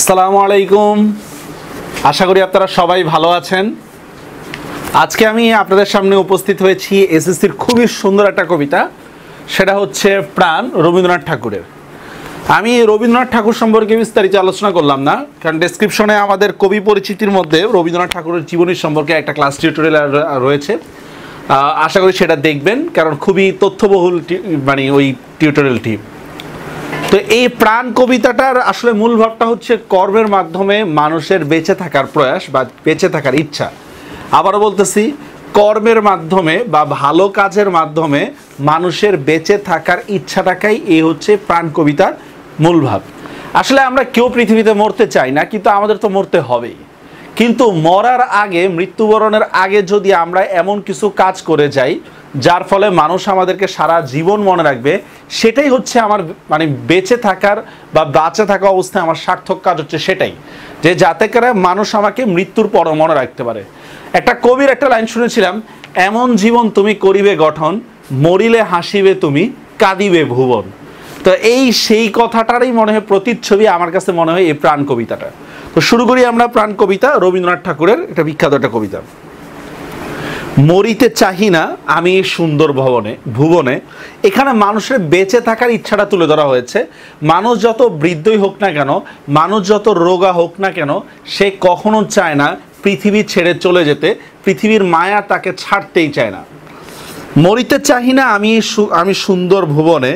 আসসালামু আলাইকুম আশা করি আপনারা সবাই ভালো আছেন আজকে আমি আপনাদের সামনে উপস্থিত হয়েছি এসএসসির খুবই সুন্দর একটা কবিতা সেটা হচ্ছে প্রাণ রবীন্দ্রনাথ ঠাকুরের আমি রবীন্দ্রনাথ ঠাকুর সম্পর্কে বিস্তারিত আলোচনা করলাম না কারণ ডেসক্রিপশনে আমাদের কবি পরিচিতির মধ্যে রবীন্দ্রনাথ ঠাকুরের জীবনী সম্পর্কে একটা ক্লাস টিউটোরিয়াল রয়েছে আশা করি সেটা দেখবেন কারণ খুবই তথ্যবহুল মানে ওই টিউটোরিয়ালটি তো এই প্রাণ কবিতাটার আসলে মূল ভাবটা হচ্ছে কর্মের মাধ্যমে মানুষের বেঁচে থাকার প্রয়াস বা বেঁচে থাকার ইচ্ছা আবারও বলতেছি কর্মের মাধ্যমে বা ভালো কাজের মাধ্যমে মানুষের বেঁচে থাকার ইচ্ছাটাকেই এ হচ্ছে প্রাণ কবিতার মূল ভাব আসলে আমরা কেউ পৃথিবীতে মরতে চাই না কিন্তু আমাদের তো মরতে হবেই কিন্তু মরার আগে মৃত্যুবরণের আগে যদি আমরা এমন কিছু কাজ করে যাই যার ফলে মানুষ আমাদেরকে সারা জীবন মনে রাখবে সেটাই হচ্ছে আমার মানে বেঁচে থাকার বা বাঁচে থাকা অবস্থায় আমার সার্থক কাজ হচ্ছে সেটাই যে যাতে করে মানুষ আমাকে মৃত্যুর পরও মনে রাখতে পারে একটা কবির একটা লাইন শুনেছিলাম এমন জীবন তুমি করিবে গঠন মরিলে হাসিবে তুমি কাঁদিবে ভুবন তো এই সেই কথাটারই মনে হয় প্রতিচ্ছবি আমার কাছে মনে হয় এই প্রাণ কবিতাটা তো শুরু করি আমরা প্রাণ কবিতা রবীন্দ্রনাথ ঠাকুরের একটা বিখ্যাত একটা কবিতা মরিতে চাহি না আমি সুন্দর ভবনে ভুবনে এখানে মানুষের বেঁচে থাকার ইচ্ছাটা তুলে ধরা হয়েছে মানুষ যত বৃদ্ধই হোক না কেন মানুষ যত রোগা হোক না কেন সে কখনো চায় না পৃথিবী ছেড়ে চলে যেতে পৃথিবীর মায়া তাকে ছাড়তেই চায় না মরিতে চাহি না আমি আমি সুন্দর ভুবনে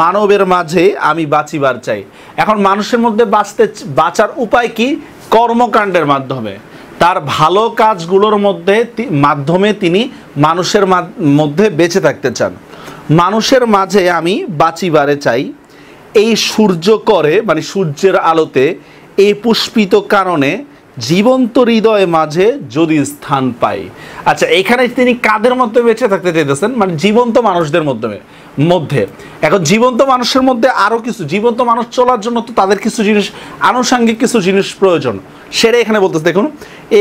মানবের মাঝে আমি বাঁচিবার চাই এখন মানুষের মধ্যে বাঁচতে বাঁচার উপায় কি কর্মকাণ্ডের মাধ্যমে তার ভালো কাজগুলোর মধ্যে মাধ্যমে তিনি মানুষের মধ্যে বেঁচে থাকতে চান মানুষের মাঝে আমি বাঁচিবারে চাই এই সূর্য করে মানে সূর্যের আলোতে এই পুষ্পিত কারণে জীবন্ত হৃদয়ে মাঝে যদি স্থান পাই আচ্ছা এখানে তিনি কাদের মধ্যে বেঁচে থাকতে চাইতেছেন মানে জীবন্ত মানুষদের মাধ্যমে মধ্যে এখন জীবন্ত মানুষের মধ্যে আরও কিছু জীবন্ত মানুষ চলার জন্য তো তাদের কিছু জিনিস আনুষাঙ্গিক কিছু জিনিস প্রয়োজন সেটা এখানে বলতেছে দেখুন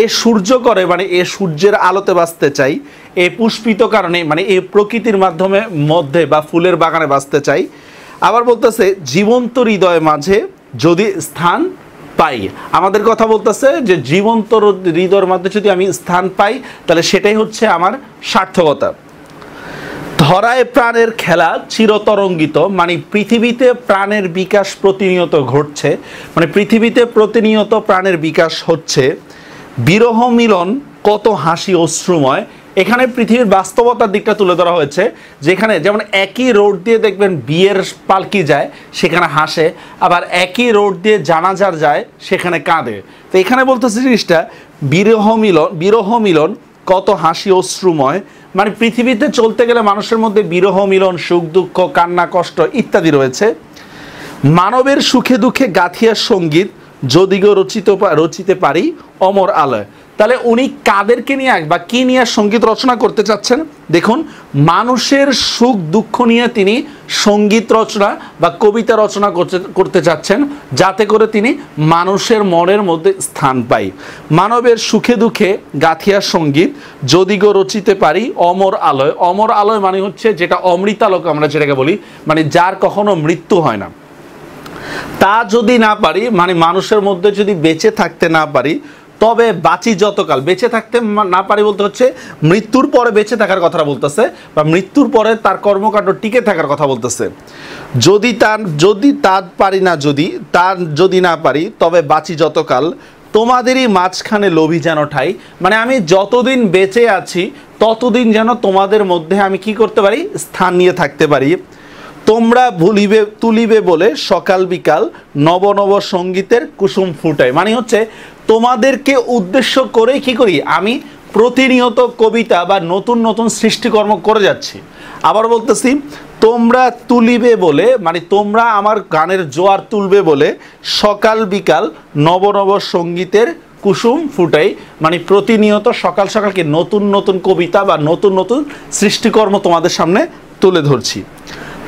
এ সূর্য করে মানে এ সূর্যের আলোতে বাঁচতে চাই এ পুষ্পিত কারণে মানে এ প্রকৃতির মাধ্যমে মধ্যে বা ফুলের বাগানে বাঁচতে চাই আবার বলতেছে জীবন্ত হৃদয় মাঝে যদি স্থান পাই আমাদের কথা বলতেছে যে জীবন্ত হৃদয়ের মধ্যে যদি আমি স্থান পাই তাহলে সেটাই হচ্ছে আমার সার্থকতা ধরায় প্রাণের খেলা চিরতরঙ্গিত মানে পৃথিবীতে প্রাণের বিকাশ প্রতিনিয়ত ঘটছে মানে পৃথিবীতে প্রতিনিয়ত প্রাণের বিকাশ হচ্ছে বিরহ মিলন কত হাসি অশ্রুময় এখানে পৃথিবীর বাস্তবতার দিকটা তুলে ধরা হয়েছে যেখানে যেমন একই রোড দিয়ে দেখবেন বিয়ের পালকি যায় সেখানে হাসে আবার একই রোড দিয়ে জানাজার যায় সেখানে কাঁদে তো এখানে বলতেছে জিনিসটা বিরহ মিলন বিরহ মিলন কত হাসি অশ্রুময় মানে পৃথিবীতে চলতে গেলে মানুষের মধ্যে বিরহ মিলন সুখ দুঃখ কান্না কষ্ট ইত্যাদি রয়েছে মানবের সুখে দুঃখে গাথিয়া সঙ্গীত যদিও রচিত রচিতে পারি অমর আলয় তাহলে উনি কাদেরকে নিয়ে বা কী নিয়ে সঙ্গীত রচনা করতে চাচ্ছেন দেখুন মানুষের সুখ দুঃখ নিয়ে তিনি সঙ্গীত রচনা বা কবিতা রচনা করতে চাচ্ছেন যাতে করে তিনি মানুষের মনের মধ্যে স্থান পাই মানবের সুখে দুঃখে গাথিয়া সঙ্গীত যদি গো রচিতে পারি অমর আলয় অমর আলয় মানে হচ্ছে যেটা অমৃতালোক আমরা যেটাকে বলি মানে যার কখনো মৃত্যু হয় না তা যদি না পারি মানে মানুষের মধ্যে যদি বেঁচে থাকতে না পারি তবে বাঁচি যতকাল বেঁচে থাকতে না পারি বলতে হচ্ছে মৃত্যুর পরে বেঁচে থাকার কথা বলতেছে বা মৃত্যুর পরে তার কর্মকাণ্ড টিকে থাকার কথা বলতেছে যদি তার যদি তার পারি না যদি তার যদি না পারি তবে বাঁচি যতকাল তোমাদেরই মাঝখানে লোভী যেন ঠাই মানে আমি যতদিন বেঁচে আছি ততদিন যেন তোমাদের মধ্যে আমি কি করতে পারি স্থান নিয়ে থাকতে পারি তোমরা ভুলিবে তুলিবে বলে সকাল বিকাল নব নব সঙ্গীতের কুসুম ফুটায় মানে হচ্ছে তোমাদেরকে উদ্দেশ্য করে কি করি আমি প্রতিনিয়ত কবিতা বা নতুন নতুন সৃষ্টিকর্ম করে যাচ্ছি আবার বলতেছি তোমরা তুলিবে বলে মানে তোমরা আমার গানের জোয়ার তুলবে বলে সকাল বিকাল নব নব সঙ্গীতের কুসুম ফুটাই মানে প্রতিনিয়ত সকাল সকালকে নতুন নতুন কবিতা বা নতুন নতুন সৃষ্টিকর্ম তোমাদের সামনে তুলে ধরছি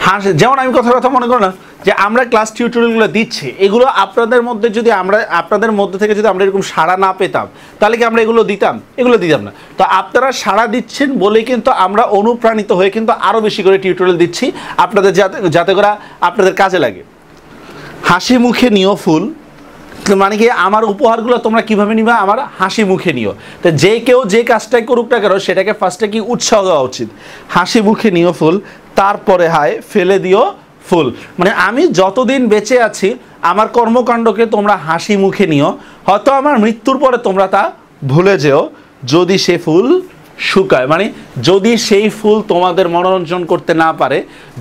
হাসে যেমন আমি কথা কথা মনে করলাম না যে আমরা ক্লাস টিউটোরিয়ালগুলো দিচ্ছি এগুলো আপনাদের মধ্যে যদি আমরা আপনাদের মধ্যে থেকে যদি আমরা এরকম সাড়া না পেতাম তাহলে কি আমরা এগুলো দিতাম এগুলো দিতাম না তো আপনারা সাড়া দিচ্ছেন বলে কিন্তু আমরা অনুপ্রাণিত হয়ে কিন্তু আরও বেশি করে টিউটোরিয়াল দিচ্ছি আপনাদের যাতে যাতে করে আপনাদের কাজে লাগে হাসি মুখে নিও ফুল মানে কি আমার উপহারগুলো তোমরা কিভাবে নিবা আমার হাসি মুখে নিও তো যে কেউ যে কাজটাই করুক না কেন সেটাকে ফার্স্টে কি উৎসাহ দেওয়া উচিত হাসি মুখে নিও ফুল তারপরে হায় ফেলে দিও ফুল মানে আমি যতদিন বেঁচে আছি আমার কর্মকাণ্ডকে তোমরা হাসি মুখে নিও হয়তো আমার মৃত্যুর পরে তোমরা তা ভুলে যেও যদি সে ফুল শুকায় মানে যদি সেই ফুল তোমাদের মনোরঞ্জন করতে না পারে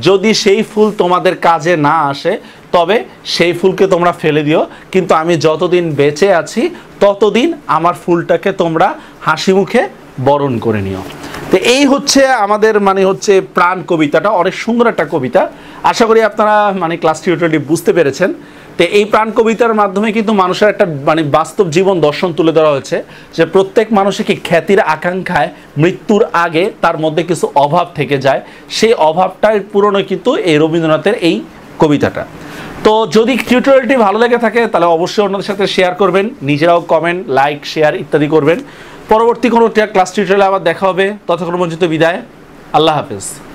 যদি সেই ফুল তোমাদের কাজে না আসে তবে সেই ফুলকে তোমরা ফেলে দিও কিন্তু আমি যতদিন বেঁচে আছি ততদিন আমার ফুলটাকে তোমরা হাসি মুখে বরণ করে নিও তো এই হচ্ছে আমাদের মানে হচ্ছে প্রাণ কবিতাটা অনেক সুন্দর একটা কবিতা আশা করি আপনারা মানে ক্লাস টিউটোরিয়ালটি বুঝতে পেরেছেন তো এই প্রাণ কবিতার মাধ্যমে কিন্তু মানুষের একটা মানে বাস্তব জীবন দর্শন তুলে ধরা হয়েছে যে প্রত্যেক মানুষের কি খ্যাতির আকাঙ্ক্ষায় মৃত্যুর আগে তার মধ্যে কিছু অভাব থেকে যায় সেই অভাবটাই পুরনো কিন্তু এই রবীন্দ্রনাথের এই কবিতাটা তো যদি টিউটোরিয়ালটি ভালো লেগে থাকে তাহলে অবশ্যই অন্যদের সাথে শেয়ার করবেন নিজেরাও কমেন্ট লাইক শেয়ার ইত্যাদি করবেন পরবর্তী কোনো ক্লাস টিউটোরিয়ালে আবার দেখা হবে ততক্ষণ পর্যন্ত বিদায় আল্লাহ হাফেজ